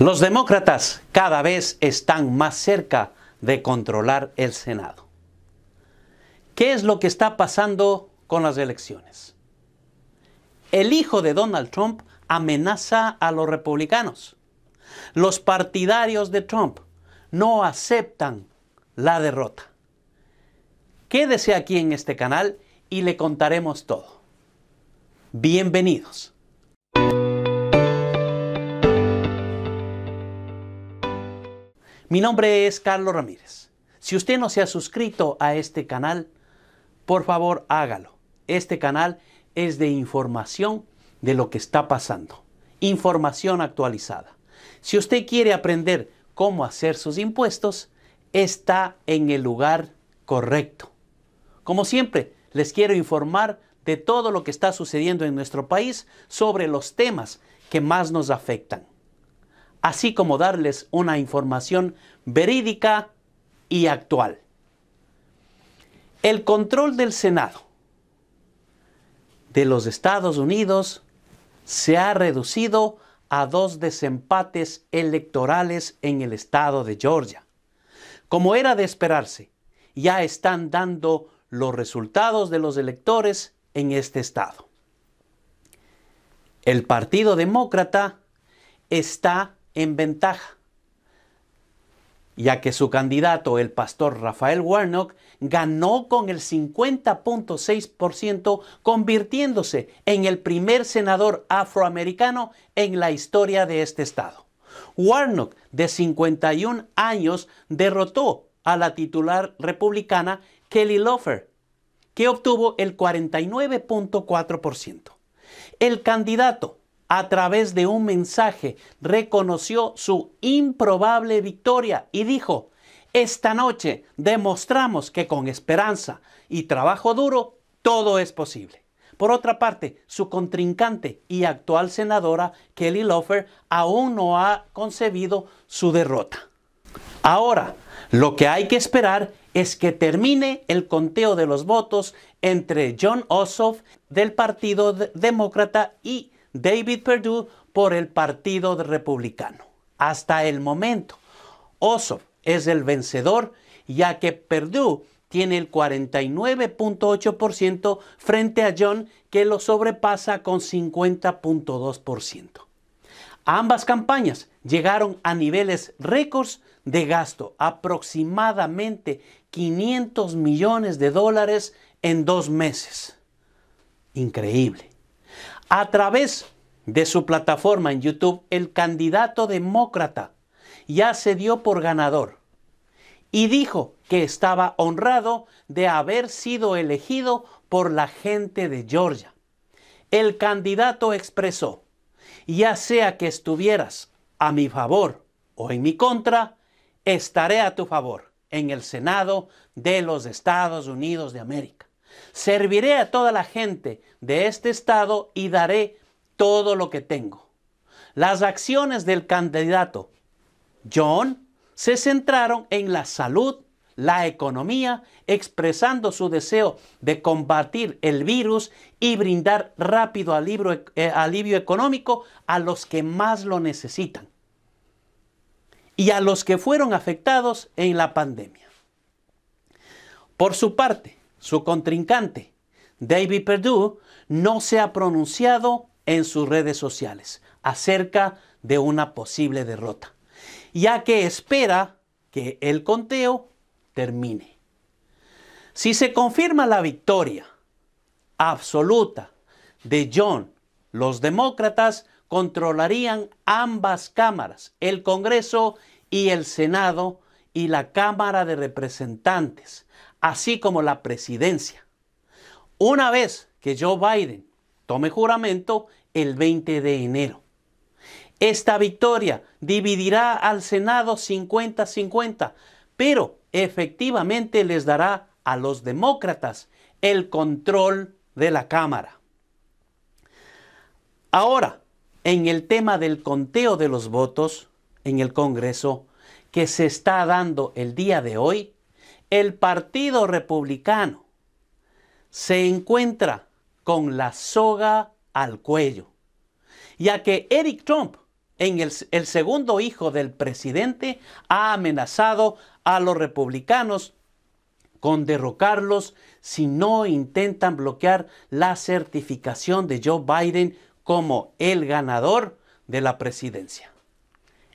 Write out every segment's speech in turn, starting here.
Los demócratas cada vez están más cerca de controlar el Senado. ¿Qué es lo que está pasando con las elecciones? El hijo de Donald Trump amenaza a los republicanos. Los partidarios de Trump no aceptan la derrota. Quédese aquí en este canal y le contaremos todo. Bienvenidos. Mi nombre es Carlos Ramírez. Si usted no se ha suscrito a este canal, por favor hágalo. Este canal es de información de lo que está pasando. Información actualizada. Si usted quiere aprender cómo hacer sus impuestos, está en el lugar correcto. Como siempre, les quiero informar de todo lo que está sucediendo en nuestro país sobre los temas que más nos afectan así como darles una información verídica y actual. El control del Senado de los Estados Unidos se ha reducido a dos desempates electorales en el estado de Georgia. Como era de esperarse, ya están dando los resultados de los electores en este estado. El Partido Demócrata está en ventaja, ya que su candidato, el pastor Rafael Warnock, ganó con el 50.6%, convirtiéndose en el primer senador afroamericano en la historia de este estado. Warnock, de 51 años, derrotó a la titular republicana Kelly Loeffler, que obtuvo el 49.4%. El candidato a través de un mensaje, reconoció su improbable victoria y dijo, esta noche demostramos que con esperanza y trabajo duro todo es posible. Por otra parte, su contrincante y actual senadora, Kelly Loeffler, aún no ha concebido su derrota. Ahora, lo que hay que esperar es que termine el conteo de los votos entre John Ossoff del Partido Demócrata y David Perdue por el Partido Republicano. Hasta el momento, Ossoff es el vencedor, ya que Perdue tiene el 49.8% frente a John, que lo sobrepasa con 50.2%. Ambas campañas llegaron a niveles récords de gasto, aproximadamente 500 millones de dólares en dos meses. Increíble a través de su plataforma en YouTube, el candidato demócrata ya se dio por ganador y dijo que estaba honrado de haber sido elegido por la gente de Georgia. El candidato expresó, ya sea que estuvieras a mi favor o en mi contra, estaré a tu favor en el Senado de los Estados Unidos de América. Serviré a toda la gente de este estado y daré todo lo que tengo. Las acciones del candidato John se centraron en la salud, la economía, expresando su deseo de combatir el virus y brindar rápido alivio, eh, económico a los que más lo necesitan y a los que fueron afectados en la pandemia. Por su parte, su contrincante, David Perdue, no se ha pronunciado en sus redes sociales acerca de una posible derrota, ya que espera que el conteo termine. Si se confirma la victoria absoluta de John, los demócratas controlarían ambas cámaras, el Congreso y el Senado y la Cámara de Representantes, así como la presidencia. Una vez que Joe Biden tome juramento el 20 de enero. Esta victoria dividirá al Senado 50-50, pero efectivamente les dará a los demócratas el control de la Cámara. Ahora, en el tema del conteo de los votos en el Congreso que se está dando el día de hoy, el Partido Republicano se encuentra con la soga al cuello, ya que Eric Trump, el, el segundo hijo del presidente, ha amenazado a los republicanos con derrocarlos si no intentan bloquear la certificación de Joe Biden como el ganador de la presidencia.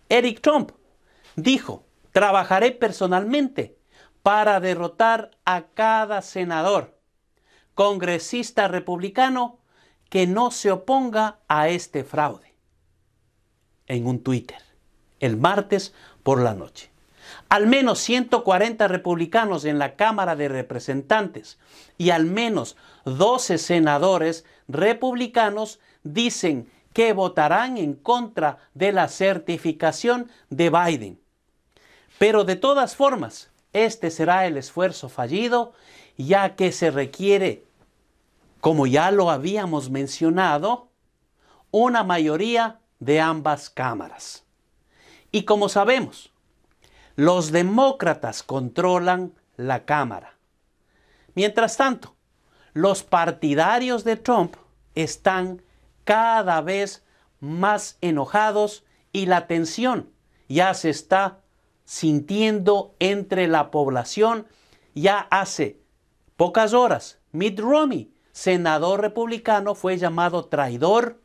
Eric Trump dijo, trabajaré personalmente para derrotar a cada senador, congresista republicano que no se oponga a este fraude. En un Twitter, el martes por la noche. Al menos 140 republicanos en la Cámara de Representantes y al menos 12 senadores republicanos dicen que votarán en contra de la certificación de Biden. Pero de todas formas, este será el esfuerzo fallido, ya que se requiere, como ya lo habíamos mencionado, una mayoría de ambas cámaras. Y como sabemos, los demócratas controlan la Cámara. Mientras tanto, los partidarios de Trump están cada vez más enojados y la tensión ya se está sintiendo entre la población ya hace pocas horas. Mitt Romney, senador republicano, fue llamado traidor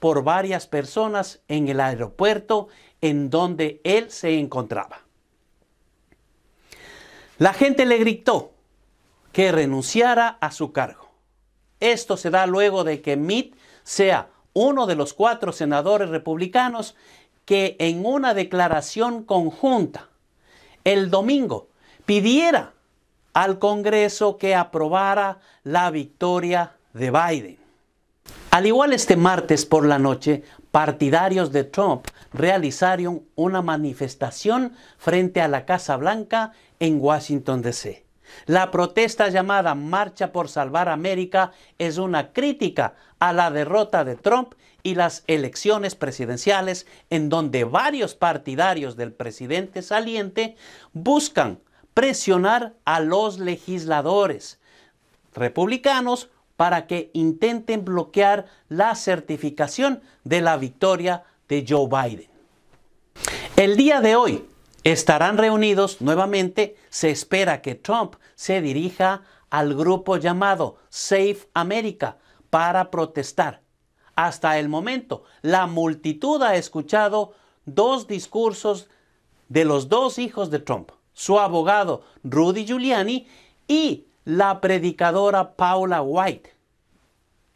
por varias personas en el aeropuerto en donde él se encontraba. La gente le gritó que renunciara a su cargo. Esto se da luego de que Mitt sea uno de los cuatro senadores republicanos que en una declaración conjunta el domingo pidiera al Congreso que aprobara la victoria de Biden. Al igual este martes por la noche, partidarios de Trump realizaron una manifestación frente a la Casa Blanca en Washington, D.C. La protesta llamada Marcha por Salvar América es una crítica a la derrota de Trump y las elecciones presidenciales en donde varios partidarios del presidente saliente buscan presionar a los legisladores republicanos para que intenten bloquear la certificación de la victoria de Joe Biden. El día de hoy, estarán reunidos nuevamente. Se espera que Trump se dirija al grupo llamado Safe America para protestar. Hasta el momento, la multitud ha escuchado dos discursos de los dos hijos de Trump, su abogado Rudy Giuliani y la predicadora Paula White.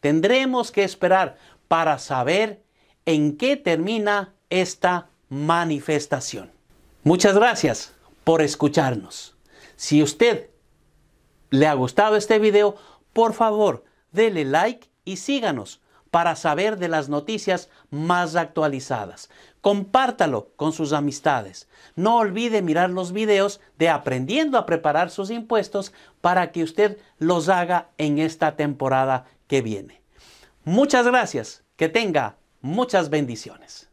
Tendremos que esperar para saber en qué termina esta manifestación. Muchas gracias por escucharnos. Si usted le ha gustado este video, por favor, dele like y síganos para saber de las noticias más actualizadas. Compártalo con sus amistades. No olvide mirar los videos de Aprendiendo a preparar sus impuestos para que usted los haga en esta temporada que viene. Muchas gracias. Que tenga muchas bendiciones.